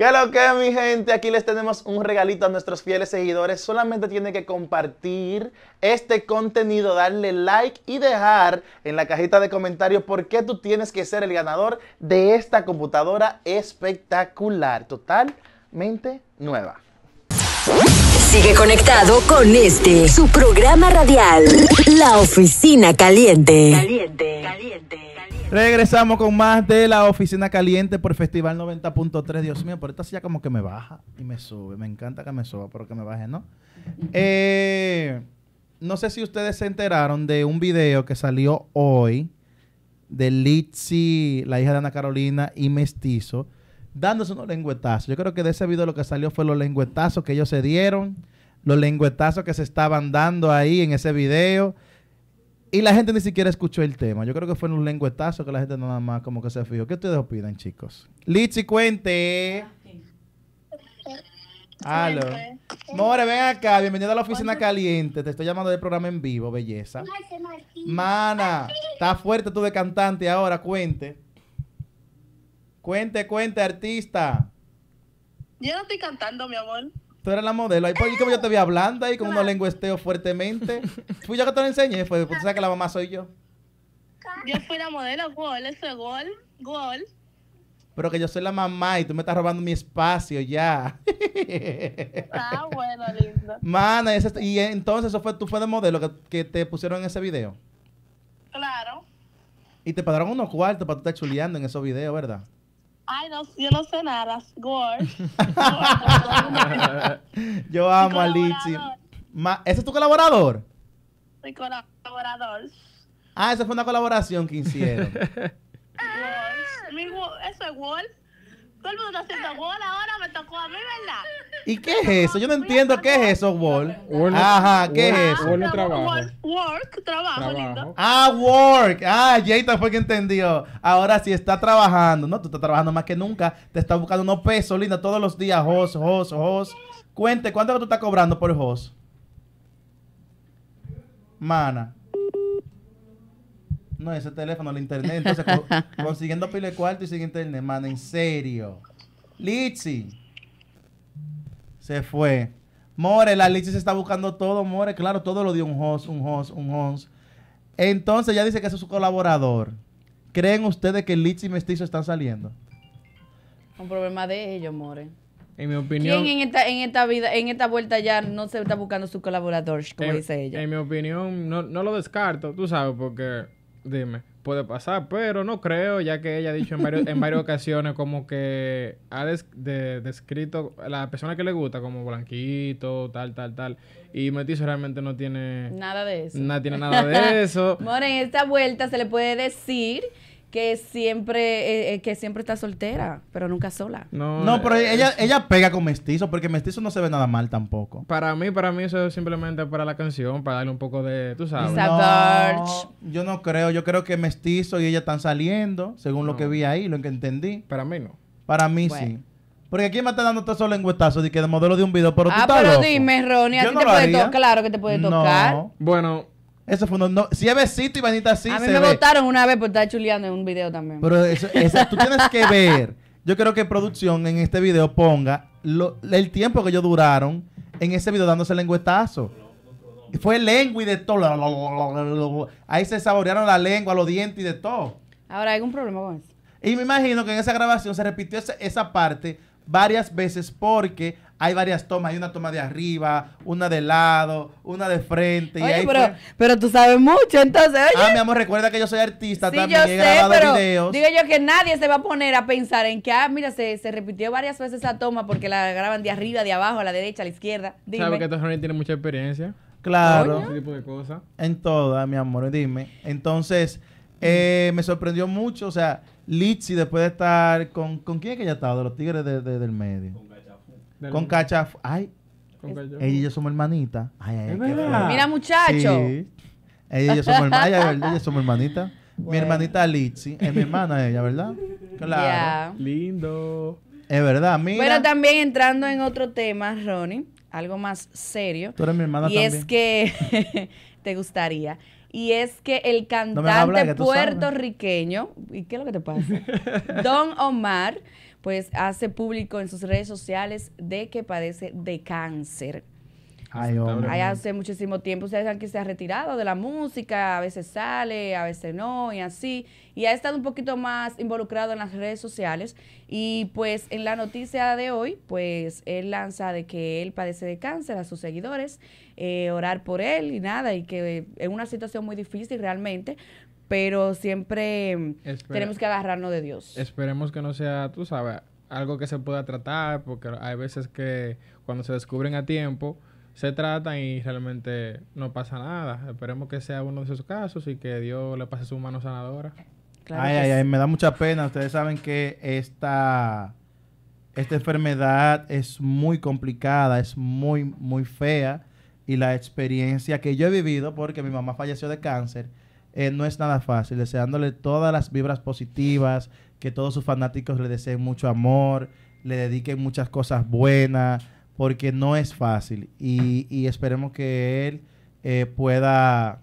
¿Qué lo que, mi gente? Aquí les tenemos un regalito a nuestros fieles seguidores. Solamente tienen que compartir este contenido, darle like y dejar en la cajita de comentarios por qué tú tienes que ser el ganador de esta computadora espectacular, totalmente nueva. Sigue conectado con este, su programa radial, La Oficina Caliente. Caliente, caliente. Regresamos con más de la oficina caliente por Festival 90.3. Dios mío, por esta silla como que me baja y me sube. Me encanta que me suba, pero que me baje, ¿no? Eh, no sé si ustedes se enteraron de un video que salió hoy de Litsi, la hija de Ana Carolina y Mestizo, dándose unos lengüetazos. Yo creo que de ese video lo que salió fue los lengüetazos que ellos se dieron, los lengüetazos que se estaban dando ahí en ese video. Y la gente ni siquiera escuchó el tema. Yo creo que fue en un lenguetazo que la gente nada más como que se fijó. ¿Qué ustedes opinan, chicos? Litsi, cuente. Aló. More, ven acá. Bienvenida a la oficina caliente. Te estoy llamando del programa en vivo, belleza. Mana, está fuerte tú de cantante ahora. Cuente. Cuente, cuente, artista. Yo no estoy cantando, mi amor. Tú eras la modelo. Ahí como yo te vi hablando ahí con unos lenguesteos fuertemente. Fui yo que te lo enseñé. Fue, tú sabes que la mamá soy yo. Yo fui la modelo, gol, eso es gol, gol. Pero que yo soy la mamá y tú me estás robando mi espacio ya. ah, bueno, lindo. Mana, y entonces eso fue, tú fue de modelo que, te pusieron en ese video. Claro. Y te pagaron unos cuartos para tú estar chuleando en esos videos, ¿verdad? Ay, no, yo no sé nada. Gore. yo amo a Lichi. ¿Ese es tu colaborador? Mi colaborador. Ah, esa fue una colaboración que hicieron. Wolf. eso es Wolf. Todo el mundo está haciendo wall ahora, me tocó a mí, ¿verdad? ¿Y qué es eso? Yo no entiendo qué es eso, wall. Ajá, ¿qué es eso? Wall, trabajo. Work, trabajo, lindo. Ah, work. Ah, Jayta fue quien entendió. Ahora sí está trabajando, ¿no? Tú estás trabajando más que nunca. Te está buscando unos pesos, linda, todos los días. Jos, jos, jos. Cuente, ¿cuánto tú estás cobrando por jos? Mana no, ese teléfono, el internet. Entonces, consiguiendo pile cuarto y sin internet, mano, en serio. Litsi. Se fue. More, la Litsi se está buscando todo, More. Claro, todo lo dio un host, un host, un host. Entonces, ya dice que es su colaborador. ¿Creen ustedes que Litsi y Mestizo están saliendo? Un problema de ellos, More. En mi opinión. ¿Quién en esta, vida, en esta vuelta ya no se está buscando su colaborador, como dice ella? En mi opinión, no, no lo descarto, tú sabes, porque Dime, puede pasar, pero no creo, ya que ella ha dicho en, en varias ocasiones como que ha descrito a la persona que le gusta como blanquito, tal, tal, tal. Y Metizo realmente no tiene... Nada de eso. No tiene nada de eso. More, en esta vuelta se le puede decir que siempre eh, eh, que siempre está soltera, pero nunca sola. No, no pero eh, ella ella pega con mestizo porque mestizo no se ve nada mal tampoco. Para mí, para mí eso es simplemente para la canción, para darle un poco de, tú sabes. No, yo no creo, yo creo que mestizo y ella están saliendo, según lo que vi ahí, lo que entendí. Para mí no. Para mí sí. Porque aquí me está dando todo sola lengüetazos de que de modelo de un video, pero tú ah, estás pero dime, Ronnie, a ti te puede tocar, claro que te puede tocar. Bueno, eso fue un no. Si besito y manita así. A mí me votaron una vez por estar chuleando en un video también. Pero eso, tú tienes que ver. Yo creo que producción en este video ponga el tiempo que ellos duraron en ese video dándose lengüetazo. Fue lengua y de todo. Ahí se saborearon la lengua, los dientes y de todo. Ahora hay un problema con eso. Y me imagino que en esa grabación se repitió esa, esa parte varias veces porque hay varias tomas. Hay una toma de arriba, una de lado, una de frente. y pero, pero tú sabes mucho, entonces. Ah, mi amor, recuerda que yo soy artista también. he grabado videos. Digo yo que nadie se va a poner a pensar en que, ah, mira, se, se repitió varias veces esa toma porque la graban de arriba, de abajo, a la derecha, a la izquierda. ¿Sabes que Ronnie tiene mucha experiencia? Claro. tipo de cosas. En todas, mi amor, dime. Entonces, eh, me sorprendió mucho, o sea Litsi después de estar con... ¿Con quién es que ella estaba? De los tigres de, del medio. Con Cachafo. Con Cachafú. Ay. ella y yo somos hermanitas. Ay, ay, Mira, muchacho. Ella y yo somos hermanitas. Ella y somos hermanitas. Mi hermanita Litsi es mi hermana ella, ¿verdad? Claro. Lindo. Es verdad, mira. Bueno, también entrando en otro tema, Ronnie, algo más serio. Tú eres mi hermana también. Y es que te gustaría y es que el cantante puertorriqueño, ¿y qué es lo que te pasa? Don Omar, pues hace público en sus redes sociales de que padece de cáncer. Ay, hace muchísimo tiempo. Ustedes saben que se ha retirado de la música, a veces sale, a veces no, y así y ha estado un poquito más involucrado en las redes sociales. Y pues en la noticia de hoy, pues él lanza de que él padece de cáncer a sus seguidores, eh, orar por él y nada, y que es una situación muy difícil realmente, pero siempre tenemos que agarrarnos de Dios. Esperemos que no sea, tú sabes, algo que se pueda tratar, porque hay veces que cuando se descubren a tiempo, se tratan y realmente no pasa nada. Esperemos que sea uno de esos casos y que Dios le pase su mano sanadora ay, ay, ay, me da mucha pena. Ustedes saben que esta, esta enfermedad es muy complicada, es muy, muy fea. Y la experiencia que yo he vivido, porque mi mamá falleció de cáncer, eh, no es nada fácil. Deseándole todas las vibras positivas, que todos sus fanáticos le deseen mucho amor, le dediquen muchas cosas buenas, porque no es fácil. Y, esperemos que él eh, pueda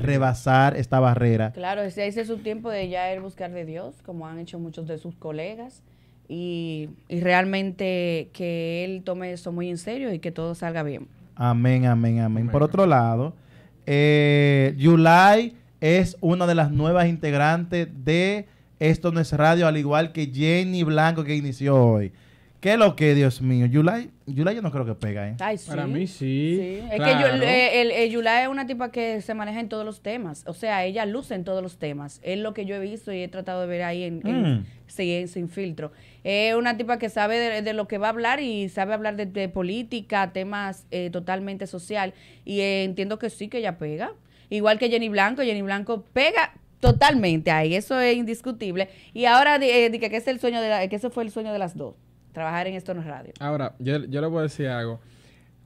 rebasar esta barrera. Claro, ese, es su tiempo de ya ir buscar de Dios, como han hecho muchos de sus colegas, y, y realmente que él tome eso muy en serio y que todo salga bien. Amén, amén, amén. Por otro lado, eh, July es una de las nuevas integrantes de Esto No es Radio, al igual que Jenny Blanco que inició hoy. ¿Qué es lo que, Dios mío? Yulai, yo no creo que pega, ¿eh? Para mí sí. Es que eh, el, eh, Yulai es una tipa que se maneja en todos los temas. O sea, ella luce en todos los temas. Es lo que yo he visto y he tratado de ver ahí en, mm. Sin Filtro. Es una tipa que sabe de, lo que va a hablar y sabe hablar de, política, temas eh, totalmente social. Y entiendo que sí, que ella pega. Igual que Jenny Blanco. Jenny Blanco pega, Totalmente ahí, eso es indiscutible. Y ahora, eh, que, es el sueño de que eso fue el sueño de las dos trabajar en Esto no es radio. Ahora, yo, yo le voy a decir algo.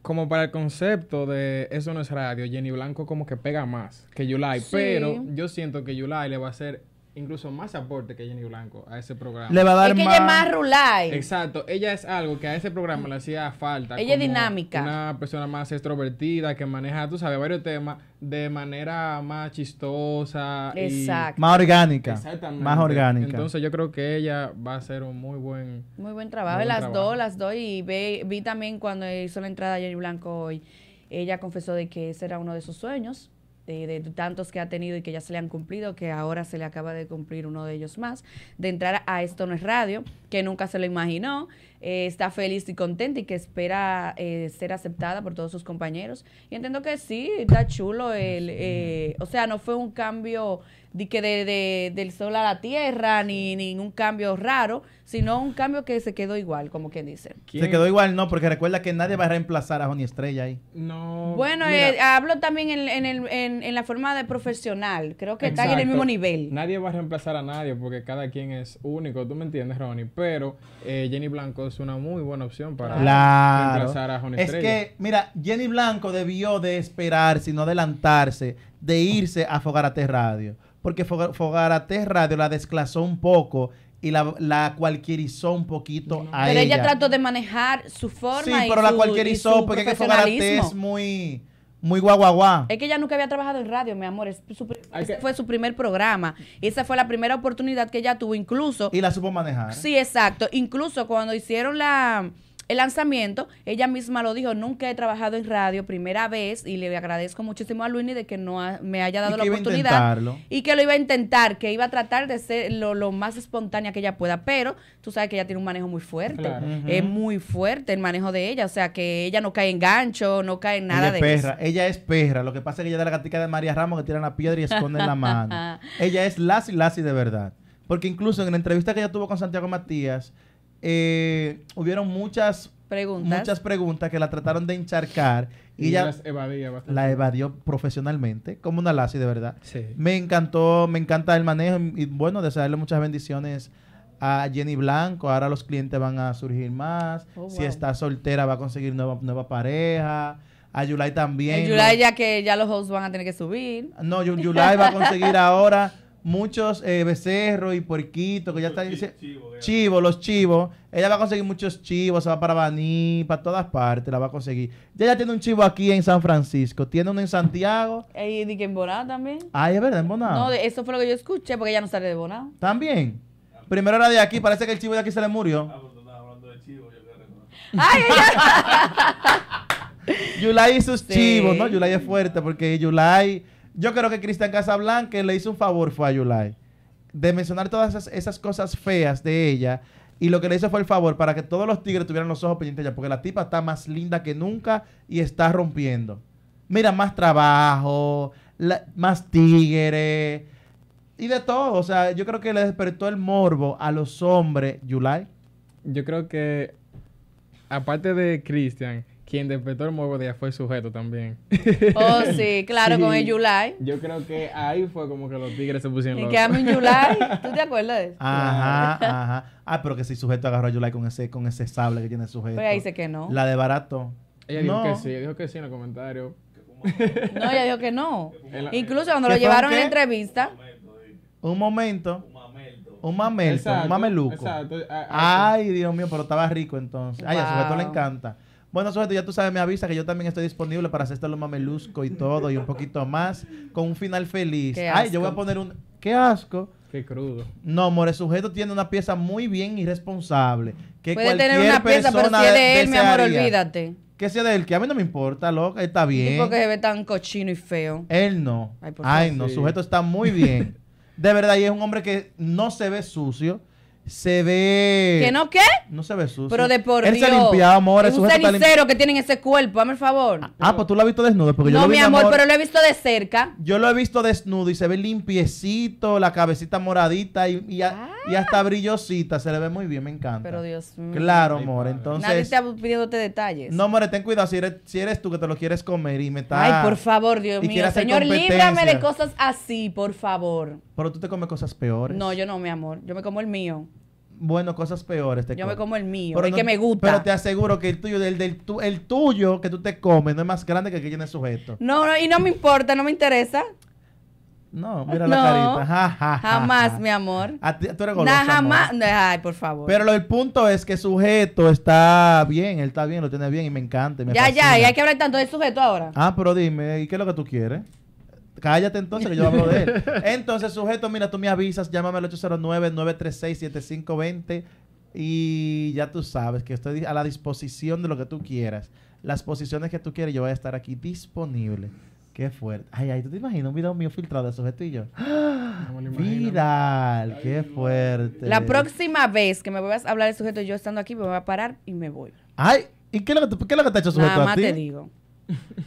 Como para el concepto de Eso no es radio, Jenny Blanco como que pega más que Yulai. Pero yo siento que Yulai le va a hacer incluso más aporte que Jenny Blanco a ese programa. Le va a dar es que ella es más rulay. Exacto. Ella es algo que a ese programa le hacía falta. Ella es dinámica. Una persona más extrovertida que maneja, tú sabes, varios temas de manera más chistosa. Más orgánica. Exactamente. Más orgánica. Entonces yo creo que ella va a hacer un muy buen... Muy buen trabajo. las dos, las dos. Y ve, vi también cuando hizo la entrada Jenny Blanco hoy, ella confesó de que ese era uno de sus sueños de, tantos que ha tenido y que ya se le han cumplido, que ahora se le acaba de cumplir uno de ellos más, de entrar a Esto No es Radio, que nunca se lo imaginó, eh, está feliz y contenta y que espera eh, ser aceptada por todos sus compañeros. Y entiendo que sí, está chulo. El, eh, o sea, no fue un cambio de que de, del sol a la tierra, ni, ni, un cambio raro, sino un cambio que se quedó igual, como quien dice. Se quedó igual, no, porque recuerda que nadie va a reemplazar a Johnny Estrella ahí. No. Bueno, hablo también en, en, el, en, la forma de profesional. Creo que está en el mismo nivel. Nadie va a reemplazar a nadie porque cada quien es único, tú me entiendes, Ronnie. Pero Jenny Blanco es una muy buena opción para claro. a Es que, mira, Jenny Blanco debió de esperar, no adelantarse, de irse a Fogarate Radio. Porque Fogarate Radio la desclasó un poco y la, la, cualquierizó un poquito a ella. Pero ella trató de manejar su forma. Sí, pero la cualquierizó porque Fogarate es muy muy guaguaguá. Es que ella nunca había trabajado en radio, mi amor. Es ese fue su primer programa. Esa fue la primera oportunidad que ella tuvo, incluso. Y la supo manejar. Sí, exacto. Incluso cuando hicieron la el lanzamiento, ella misma lo dijo, nunca he trabajado en radio, primera vez, y le agradezco muchísimo a Luini de que no me haya dado la oportunidad. Y que lo iba a intentar, que iba a tratar de ser lo, más espontánea que ella pueda, pero tú sabes que ella tiene un manejo muy fuerte, es muy fuerte el manejo de ella, o sea que ella no cae en gancho, no cae en nada de perra. Ella es perra, lo que pasa es que ella da la gatita de María Ramos que tira la piedra y esconde la mano. ella es la si de verdad. Porque incluso en la entrevista que ella tuvo con Santiago Matías, eh, hubieron muchas preguntas. muchas preguntas que la trataron de encharcar y, ya la evadió profesionalmente, como una lazi de verdad. Me encantó, me encanta el manejo y bueno, desearle muchas bendiciones a Jenny Blanco, ahora los clientes van a surgir más, oh, si está soltera va a conseguir nueva, pareja. A Yulai también. Yulai ya que ya los hosts van a tener que subir. No, Yulai va a conseguir ahora muchos eh, becerros y puerquitos que ya están dice Chivos, los chivos. Ella va a conseguir muchos chivos, se va para Baní, para todas partes, la va a conseguir. Ya ya tiene un chivo aquí en San Francisco, tiene uno en Santiago. Y que en Boná también. Ah, es verdad, en Boná. No, eso fue lo que yo escuché, porque ella no sale de Boná. También. Primero era de aquí, parece que el chivo de aquí se le murió. Ah, pues, hablando de ¡Ay, y sus chivos, ¿no? Yulai es fuerte porque Yulai yo creo que Cristian Casablanca le hizo un favor fue a Yulai de mencionar todas esas, cosas feas de ella. Y lo que le hizo fue el favor para que todos los tigres tuvieran los ojos pendientes de ella, porque la tipa está más linda que nunca y está rompiendo. Mira, más trabajo, más tigres y de todo. O sea, yo creo que le despertó el morbo a los hombres, Yulai. Yo creo que, aparte de Cristian, quien despertó el de ella fue el sujeto también. Oh, sí, claro, con el Yulai. Yo creo que ahí fue como que los tigres se pusieron Y Y quedamos en Yulai? ¿tú te acuerdas de eso? Ajá, ajá. Ah, pero que si sujeto agarró a July con ese, con ese sable que tiene el sujeto. Pero pues ella dice que no. La de barato. Ella dijo que sí, ella dijo que sí en los comentarios. No, ella dijo que no. Incluso cuando lo llevaron en la entrevista. Un momento. Un mamelto, un mameluco. Exacto. Ay, Dios mío, pero estaba rico entonces. Ay, al sujeto le encanta. Bueno, sujeto, ya tú sabes, me avisa que yo también estoy disponible para hacer esto lo mamelusco y todo y un poquito más con un final feliz. Ay, yo voy a poner un... ¡Qué asco! Qué crudo. No, More Sujeto tiene una pieza muy bien irresponsable. Que Puede tener una pieza, pero si es de él, mi amor, olvídate. Que sea de él, que a mí no me importa, loca, está bien. Tipo que se ve tan cochino y feo. Él no. Ay, no, Sujeto está muy bien. de verdad, y es un hombre que no se ve sucio se ve. ¿Que no qué? No se ve sucio. Pero de por Él se limpiaba, amor. Es un cenicero que tienen ese cuerpo, Dame el favor. Ah, ah, pues tú lo has visto desnudo. Porque no, yo mi amor, pero lo he visto de cerca. Yo lo he visto desnudo y se ve limpiecito, la cabecita moradita y, y, hasta ah. brillosita. Se le ve muy bien, me encanta. Pero Dios mío. Claro, amor. Entonces. Nadie está pidiéndote detalles. No, amor, ten cuidado si eres, si eres tú que te lo quieres comer y me está. Ay, por favor, Dios mío. Señor, líbrame de cosas así, por favor. Pero tú te comes cosas peores. No, yo no, mi amor. Yo me como el mío bueno, cosas peores. Te yo me como el mío, pero el que me gusta. Pero te aseguro que el tuyo, el, del el tuyo que tú te comes, no es más grande que el que tiene sujeto. No, no, y no me importa, no me interesa. No, mira la carita. jamás, mi amor. A tú eres jamás. Ay, por favor. Pero el punto es que sujeto está bien, él está bien, lo tiene bien y me encanta. Me ya, ya, y hay que hablar tanto del sujeto ahora. Ah, pero dime, ¿y qué es lo que tú quieres? Cállate entonces que yo hablo de él. Entonces, sujeto, mira, tú me avisas, llámame al 809-936-7520 y ya tú sabes que estoy a la disposición de lo que tú quieras. Las posiciones que tú quieras, yo voy a estar aquí disponible. Qué fuerte. Ay, ay, ¿tú te imaginas un video mío filtrado de sujeto y yo? Vidal, qué fuerte. La próxima vez que me vayas a hablar de sujeto, yo estando aquí, me voy a parar y me voy. Ay, ¿y qué es lo que, qué lo que te ha hecho sujeto más te digo.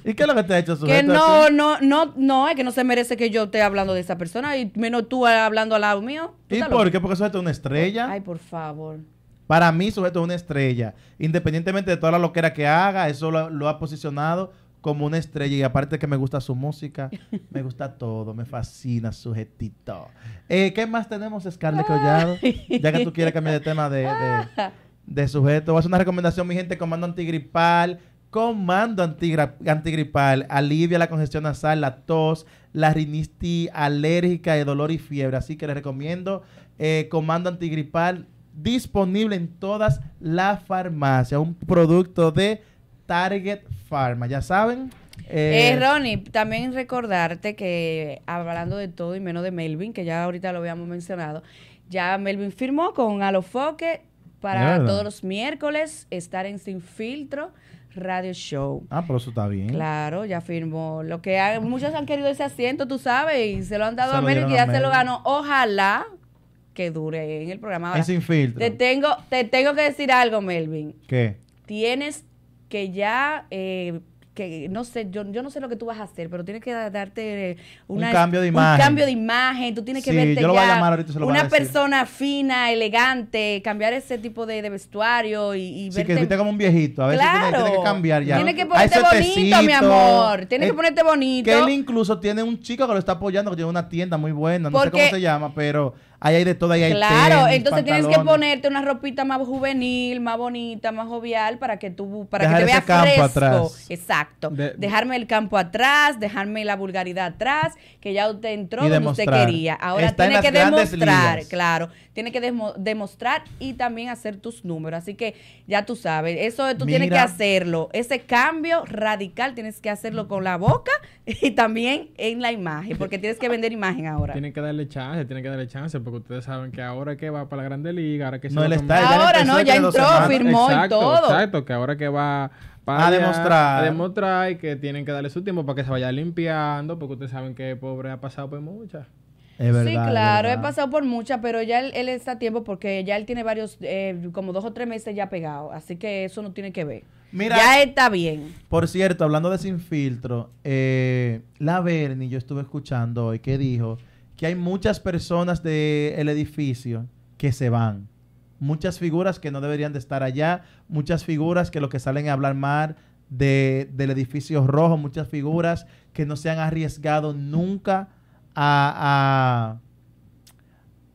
¿Y qué es lo que te ha hecho Que no, no, no, no, es que no se merece que yo esté hablando de esa persona y menos tú hablando al lado mío. ¿Y por qué? Porque sujeto es una estrella. Ay, por favor. Para mí, sujeto es una estrella. Independientemente de toda la loquera que haga, eso lo, ha posicionado como una estrella. Y aparte que me gusta su música, me gusta todo, me fascina sujetito. Eh, ¿Qué más tenemos, Scarlett Collado? Ya que tú quieres cambiar de tema de, sujeto. Voy a hacer una recomendación, mi gente, comando antigripal comando antigripal alivia la congestión nasal, la tos, la rinitis alérgica de dolor y fiebre. Así que les recomiendo eh, comando antigripal disponible en todas las farmacias. Un producto de Target Pharma. Ya saben. Eh, eh, Ronnie, también recordarte que hablando de todo y menos de Melvin, que ya ahorita lo habíamos mencionado, ya Melvin firmó con Alofoque para todos los miércoles estar en Sin Filtro Radio Show. Ah, pero eso está bien. Claro, ya firmó. Lo que muchos han querido ese asiento, tú sabes, y se lo han dado a América y ya se lo ganó. Ojalá que dure en el programa. es sin filtro. Te tengo, te tengo que decir algo, Melvin. ¿Qué? Tienes que ya eh, que no sé, yo, yo no sé lo que tú vas a hacer, pero tienes que darte un cambio de imagen. Un cambio de imagen, tú tienes que verte yo ya una persona fina, elegante, cambiar ese tipo de, vestuario y, y verte. Sí, que como un viejito, a veces claro. tienes, que cambiar ya. Tienes que ponerte bonito, mi amor, tienes que eh, ponerte bonito. Que él incluso tiene un chico que lo está apoyando, que tiene una tienda muy buena, no sé cómo se llama, pero Ahí hay de todo, ahí hay Claro, entonces tienes que ponerte una ropita más juvenil, más bonita, más jovial para que tú para que te veas fresco. Atrás. Exacto. dejarme el campo atrás, dejarme la vulgaridad atrás, que ya usted entró donde usted quería. Ahora tiene que demostrar, claro, tiene que demostrar y también hacer tus números. Así que ya tú sabes, eso tú tienes que hacerlo. Ese cambio radical tienes que hacerlo con la boca y también en la imagen, porque tienes que vender imagen ahora. Tienes que darle chance, tienes que darle chance porque ustedes saben que ahora que va para la Grande Liga, ahora que se no, él está, ahora no, ya entró, firmó y todo. Exacto, que ahora que va para a demostrar. A demostrar y que tienen que darle su tiempo para que se vaya limpiando, porque ustedes saben que pobre ha pasado por muchas. Es verdad, sí, claro, he pasado por muchas, pero ya él, está a tiempo porque ya él tiene varios, eh, como dos o tres meses ya pegado, así que eso no tiene que ver. Mira, ya está bien. Por cierto, hablando de sin filtro, eh, la Bernie, yo estuve escuchando hoy que dijo que hay muchas personas del edificio que se van. Muchas figuras que no deberían de estar allá, muchas figuras que lo que salen a hablar mal de, del edificio rojo, muchas figuras que no se han arriesgado nunca a,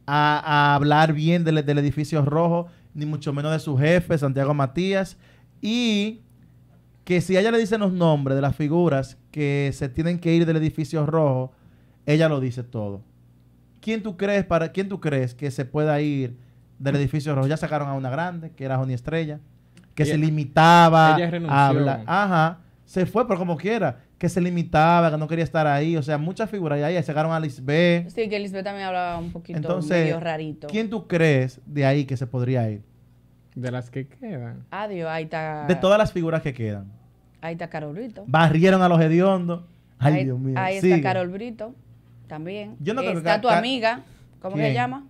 a, hablar bien del, del edificio rojo, ni mucho menos de su jefe, Santiago Matías, y que si ella le dicen los nombres de las figuras que se tienen que ir del edificio rojo, ella lo dice todo. ¿Quién tú crees para quién tú crees que se pueda ir del mm. edificio rojo? Ya sacaron a una grande, que era Joni Estrella, que se limitaba a hablar. Ajá, se fue, pero como quiera, que se limitaba, que no quería estar ahí. O sea, muchas figuras y ahí sacaron a Lisbeth. Sí, que Lisbeth también hablaba un poquito Entonces, medio rarito. ¿Quién tú crees de ahí que se podría ir? De las que quedan. Adiós, ahí está. De todas las figuras que quedan. Ahí está Carol Brito. Barrieron a los hediondos. Ay, Dios mío. Ahí está Carol Brito. También. está tu amiga, ¿cómo se llama?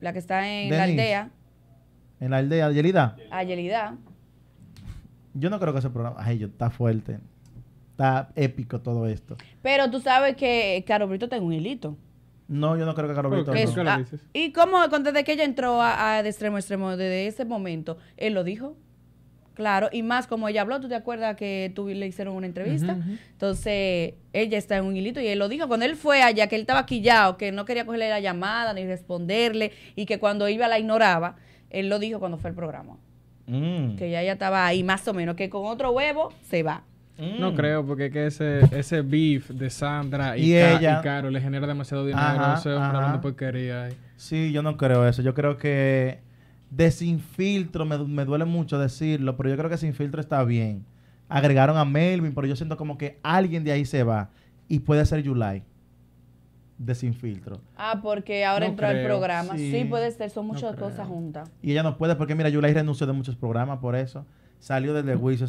La que está en la aldea. En la aldea, Ayelida. Ayelida. Yo no creo que ese programa. Ay, yo, está fuerte. Está épico todo esto. Pero tú sabes que Caro Brito tiene un hilito. No, yo no creo que Caro Brito. ¿Qué, no. Ah, ¿Y cómo, desde que ella entró a, de extremo a extremo, desde ese momento, él lo dijo? Claro, y más como ella habló, tú te acuerdas que tú le hicieron una entrevista. Entonces, ella está en un hilito y él lo dijo cuando él fue allá, que él estaba quillado, que no quería cogerle la llamada ni responderle y que cuando iba la ignoraba. Él lo dijo cuando fue al programa. Mm. Que ya ella estaba ahí más o menos, que con otro huevo se va. Mm. No creo, porque que ese, ese beef de Sandra y, ella? y Caro le genera demasiado dinero. Ajá, sé, porquería. Sí, yo no creo eso. Yo creo que de Sin me, duele mucho decirlo, pero yo creo que Sin Filtro está bien. Agregaron a Melvin, pero yo siento como que alguien de ahí se va. Y puede ser Yulai... De Sin Ah, porque ahora entró al programa. Sí, puede ser, son muchas cosas juntas. Y ella no puede, porque mira, Yulai renunció de muchos programas por eso. Salió del juicio...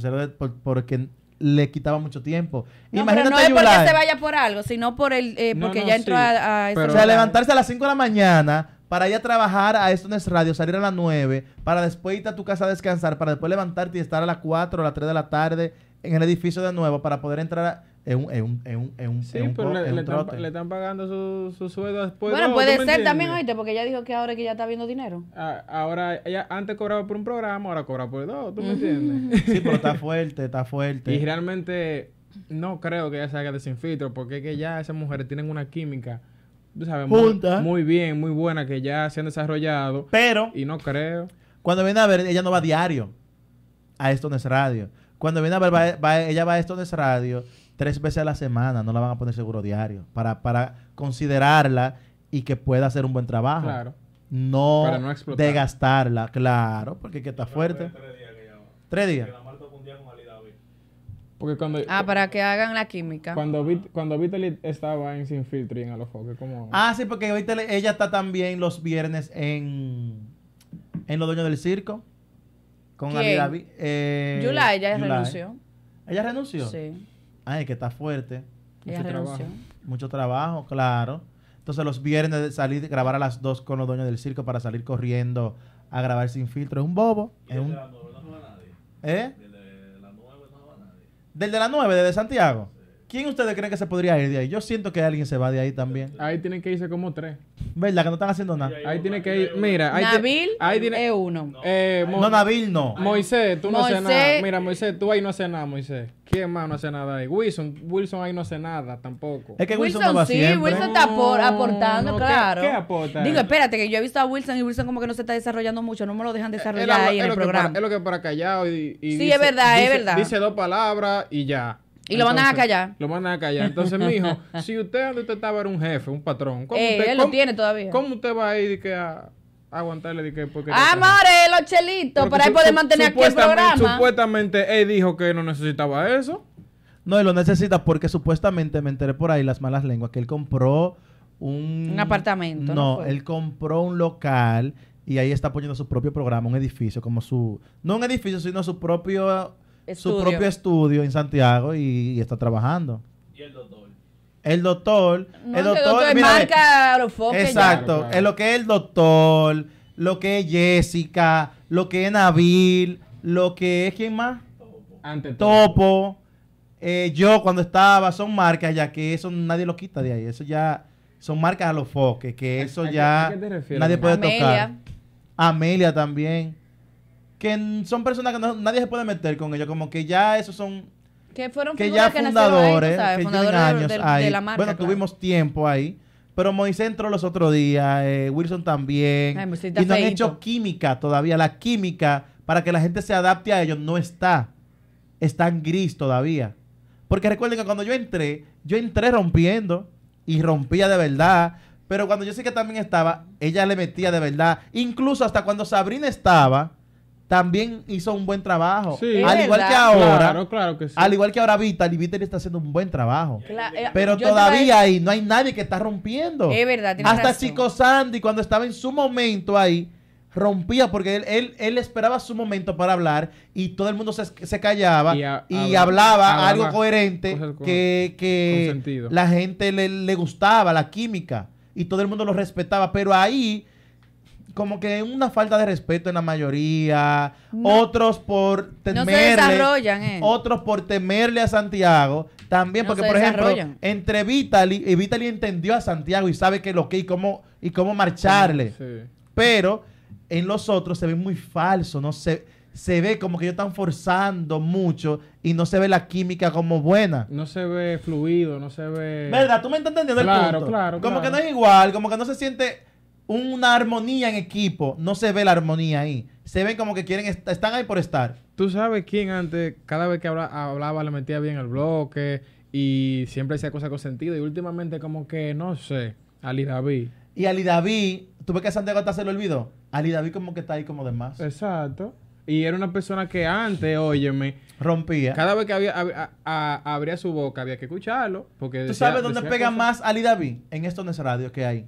porque le quitaba mucho tiempo. Imagínate pero no es porque se vaya por algo, sino por eh, porque ya entró a, O sea, levantarse a las 5 de la mañana para ir a trabajar a esto en es radio, salir a las 9, para después irte a tu casa a descansar, para después levantarte y estar a las 4 o a las 3 de la tarde en el edificio de nuevo para poder entrar en un, en un, un, sí, pero le, están, pagando su, su sueldo después. Bueno, puede ser también, oíste, porque ella dijo que ahora que ya está viendo dinero. Ah, ahora, ella antes cobraba por un programa, ahora cobra por dos, ¿tú me entiendes? sí, pero está fuerte, está fuerte. Y realmente no creo que ella salga de sin filtro, porque es que ya esas mujeres tienen una química muy, bien, muy buena, que ya se han desarrollado. Pero. Y no creo. Cuando viene a ver, ella no va a diario a Es Radio. Cuando viene a ver, va, va, ella va a Estones Radio tres veces a la semana. No la van a poner seguro diario. Para, para considerarla y que pueda hacer un buen trabajo. No, De gastarla, Claro, porque que está fuerte. días. Tres días cuando, ah, para que hagan la química. Cuando, cuando Vitaly estaba en Sin Filtro y en Alofoque, como... Ah, sí, porque Vitaly, ella está también los viernes en, en Los Dueños del Circo. Con ¿Quién? Eh, Yula, ella renunció. ¿Ella renunció? Sí. Ay, que está fuerte. Mucho trabajo. Mucho trabajo, claro. Entonces los viernes de salir, grabar a las dos con Los Dueños del Circo para salir corriendo a grabar Sin Filtro. Es un bobo. Es del de la 9, desde Santiago. ¿Quién ustedes creen que se podría ir de ahí? Yo siento que alguien se va de ahí también. Ahí tienen que irse como tres. ¿Verdad? Que no están haciendo nada. Ahí tienen que ir. Mira, ahí Nabil ahí tiene, es uno. Eh, no, Nabil no. Moisés, tú no haces nada. Mira, Moisés, tú ahí no haces nada, Moisés. ¿Quién más no hace nada ahí? Wilson, Wilson ahí no hace nada tampoco. Es que Wilson, no sí, Wilson está aportando, claro. ¿qué, aporta? Digo, espérate, que yo he visto a Wilson y Wilson como que no se está desarrollando mucho, no me lo dejan eh, desarrollar ahí en el programa. es lo que para callado y, Sí, es verdad, es verdad. Dice dos palabras y ya. Y lo van a callar. Lo van a callar. Entonces, mijo, si usted donde usted estaba era un jefe, un patrón, ¿cómo eh, él lo tiene todavía. ¿Cómo usted va a ir que a aguantarle de que porque amores los chelitos para ahí poder mantener aquí el programa supuestamente él dijo que no necesitaba eso no él lo necesita porque supuestamente me enteré por ahí las malas lenguas que él compró un, un apartamento no, ¿no él compró un local y ahí está poniendo su propio programa un edificio como su no un edificio sino su propio su propio estudio en Santiago y, está trabajando. Y el doctor. El doctor, el doctor, Exacto, es lo que es el doctor, lo que es Jessica, lo que es Nabil, lo que es quién más? Topo. Eh, yo cuando estaba, son marcas ya que eso nadie lo quita de ahí, eso ya son marcas a los foques, que eso ya nadie puede tocar. Amelia también que son personas que nadie se puede meter con ellos, como que ya esos son que fueron que ya fundadores, de, la marca. Bueno, tuvimos tiempo ahí. Pero Moisés entró los otros días, eh, Wilson también. Ay, y no han hecho química todavía. La química para que la gente se adapte a ellos no está. Está en gris todavía. Porque recuerden que cuando yo entré, yo entré rompiendo y rompía de verdad. Pero cuando yo sé que también estaba, ella le metía de verdad. Incluso hasta cuando Sabrina estaba, también hizo un buen trabajo. Al igual que ahora. Claro, claro que sí. Al igual que ahora y está haciendo un buen trabajo. Eh, pero todavía ahí no hay nadie que está rompiendo. Es verdad. Hasta Chico Sandy, cuando estaba en su momento ahí, rompía porque él, él, esperaba su momento para hablar y todo el mundo se, callaba y, hablaba, algo coherente que, que la gente le, le gustaba, la química, y todo el mundo lo respetaba. Pero ahí como que una falta de respeto en la mayoría, otros por temerle, no se eh. otros por temerle a Santiago, también porque por ejemplo, entre Vitali, y Vitali entendió a Santiago y sabe es lo que y cómo y cómo marcharle. Pero en los otros se ve muy falso, no se se ve como que ellos están forzando mucho y no se ve la química como buena. No se ve fluido, no se ve. ¿Verdad? ¿Tú me estás entendiendo el punto? Claro, claro. Como que no es igual, como que no se siente una armonía en equipo. No se ve la armonía ahí. Se ven como que quieren están ahí por estar. Tú sabes quién antes, cada vez que hablaba, le metía bien el bloque y siempre hacía cosas con sentido. Y últimamente, como que no sé, Ali David. Y Ali David, tú ves que Santiago hasta se lo olvidó. Ali David, como que está ahí como demás Exacto. Y era una persona que antes, óyeme... Rompía. Cada vez que había, abría su boca había que escucharlo. Porque ¿Tú sabes dónde pega más Ali David? En estos radio que hay.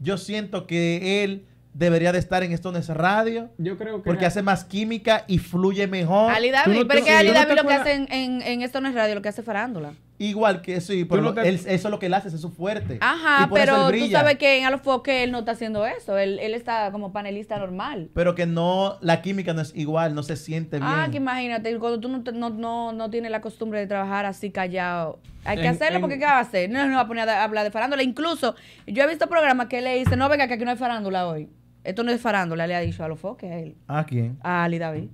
Yo siento que él debería de estar en Estones Radio. Yo creo que. Porque hace más química y fluye mejor. Ali David, no David lo que hace en, en, en Radio, lo que hace farándula. Igual que sí, pero eso es lo que él hace, eso es su fuerte. Ajá, pero tú sabes que en Alofoque él no está haciendo eso, él, está como panelista normal. Pero que no, la química no es igual, no se siente ah, bien. Ah, que imagínate, cuando tú no, no, no, tienes la costumbre de trabajar así callado, hay que hacerlo porque ¿qué va a hacer? No nos va a poner a hablar de farándula. Incluso yo he visto programas que le dice, no, venga, que aquí no hay farándula hoy. Esto no es farándula, le ha dicho a los a él. ¿A quién? A Ali David.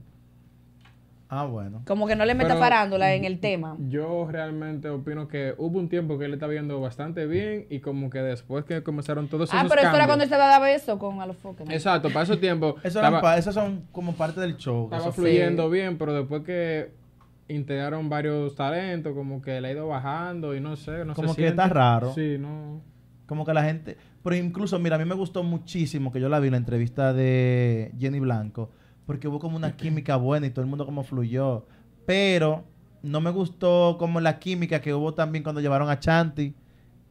Ah, bueno. Como que no le meta parándola en el tema. Yo realmente opino que hubo un tiempo que él está viendo bastante bien y como que después que comenzaron todos ah, esos Ah, pero eso era cuando él se daba eso con a los Exacto, para ese tiempo. esos son como parte del show. Estaba fluyendo bien, pero después que integraron varios talentos, como que le ha ido bajando y no sé, no Como que está raro. Sí, no. Como que la gente... Pero incluso, mira, a mí me gustó muchísimo que yo la vi la entrevista de Jenny Blanco porque hubo como una química buena y todo el mundo como fluyó. Pero no me gustó como la química que hubo también cuando llevaron a Chanti,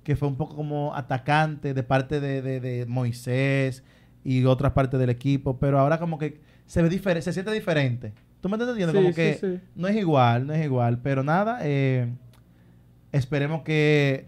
que fue un poco como atacante de parte de, Moisés y otras partes del equipo. Pero ahora como que se ve diferente, se siente diferente. ¿Tú me estás entendiendo? como que no es igual, no es igual. Pero nada, eh, esperemos que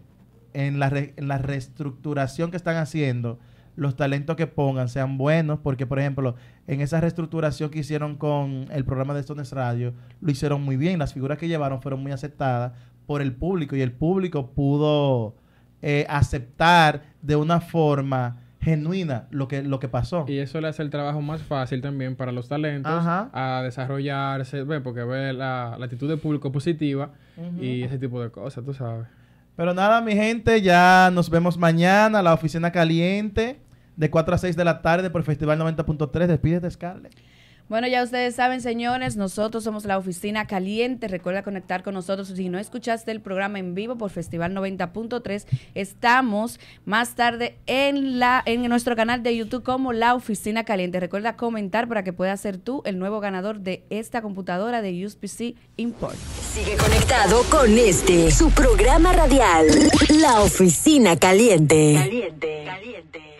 en la, en la reestructuración que están haciendo los talentos que pongan sean buenos, porque por ejemplo, en esa reestructuración que hicieron con el programa de Stones Radio, lo hicieron muy bien, las figuras que llevaron fueron muy aceptadas por el público y el público pudo eh, aceptar de una forma genuina lo que, lo que pasó. Y eso le hace el trabajo más fácil también para los talentos a desarrollarse, ve, porque ve la, actitud del público positiva y ese tipo de cosas, tú sabes. Pero nada, mi gente, ya nos vemos mañana, la oficina caliente de 4 a 6 de la tarde por Festival 90.3. Despídete, Scarlett. Bueno, ya ustedes saben, señores, nosotros somos la oficina caliente. Recuerda conectar con nosotros. Si no escuchaste el programa en vivo por Festival 90.3, estamos más tarde en la en nuestro canal de YouTube como La Oficina Caliente. Recuerda comentar para que puedas ser tú el nuevo ganador de esta computadora de USPC Import. Sigue conectado con este, su programa radial, La Oficina Caliente. Caliente, caliente.